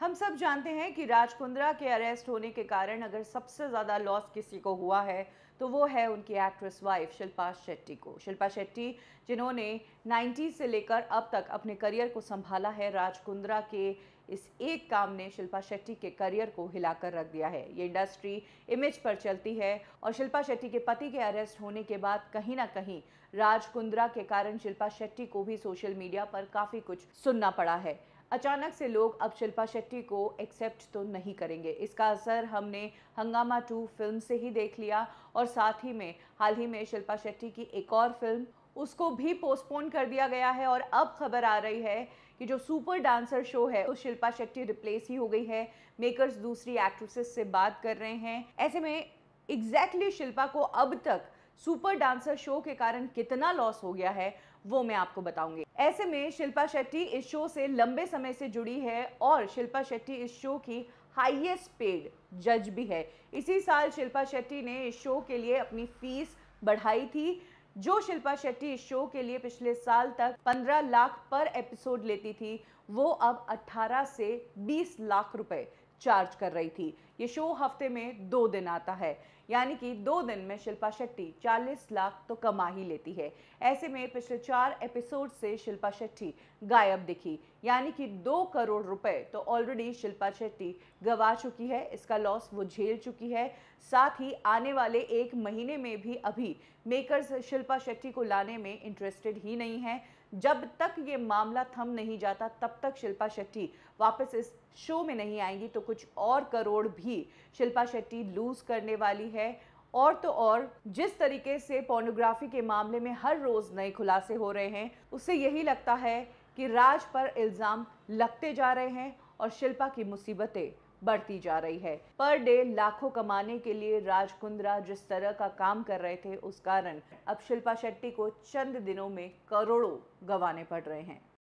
हम सब जानते हैं कि राजकुंद्रा के अरेस्ट होने के कारण अगर सबसे ज़्यादा लॉस किसी को हुआ है तो वो है उनकी एक्ट्रेस वाइफ शिल्पा शेट्टी को शिल्पा शेट्टी जिन्होंने 90 से लेकर अब तक अपने करियर को संभाला है राजकुंद्रा के इस एक काम ने शिल्पा शेट्टी के करियर को हिलाकर रख दिया है ये इंडस्ट्री इमेज पर चलती है और शिल्पा शेट्टी के पति के अरेस्ट होने के बाद कहीं ना कहीं राजकुंद्रा के कारण शिल्पा शेट्टी को भी सोशल मीडिया पर काफ़ी कुछ सुनना पड़ा है अचानक से लोग अब शिल्पा शेट्टी को एक्सेप्ट तो नहीं करेंगे इसका असर हमने हंगामा टू फिल्म से ही देख लिया और साथ ही में हाल ही में शिल्पा शेट्टी की एक और फिल्म उसको भी पोस्टपोन कर दिया गया है और अब खबर आ रही है कि जो सुपर डांसर शो है उस शिल्पा शेट्टी रिप्लेस ही हो गई है मेकर्स दूसरी एक्ट्रेसेस से बात कर रहे हैं ऐसे में एग्जैक्टली exactly शिल्पा को अब तक सुपर डांसर शो के कारण कितना लॉस हो गया है वो मैं आपको बताऊंगी ऐसे में शिल्पा शेट्टी इस शो से लंबे समय से जुड़ी है और शिल्पा शेट्टी इस शो की हाईएस्ट पेड जज भी है इसी साल शिल्पा शेट्टी ने इस शो के लिए अपनी फीस बढ़ाई थी जो शिल्पा शेट्टी इस शो के लिए पिछले साल तक 15 लाख पर एपिसोड लेती थी वो अब 18 से 20 लाख रुपए चार्ज कर रही थी ये शो हफ्ते में दो दिन आता है यानी कि दो दिन में शिल्पा शेट्टी 40 लाख तो कमा ही लेती है ऐसे में पिछले चार एपिसोड से शिल्पा शेट्टी गायब दिखी यानी कि दो करोड़ रुपए तो ऑलरेडी शिल्पा शेट्टी गवा चुकी है इसका लॉस वो झेल चुकी है साथ ही आने वाले एक महीने में भी अभी मेकर्स शिल्पा शेट्टी को लाने में इंटरेस्टेड ही नहीं है जब तक ये मामला थम नहीं जाता तब तक शिल्पा शेट्टी वापस इस शो में नहीं आएंगी तो कुछ और करोड़ भी भी शिल्पा शेट्टी लूज करने वाली है और तो और जिस तरीके से पोर्नोग्राफी के मामले में हर रोज़ नए खुलासे हो रहे हैं उससे यही लगता है कि राज पर इल्ज़ाम लगते जा रहे हैं और शिल्पा की मुसीबतें बढ़ती जा रही है पर डे लाखों कमाने के लिए राज कुंद्रा जिस तरह का काम कर रहे थे उस कारण अब शिल्पा शेट्टी को चंद दिनों में करोड़ों गंवाने पड़ रहे हैं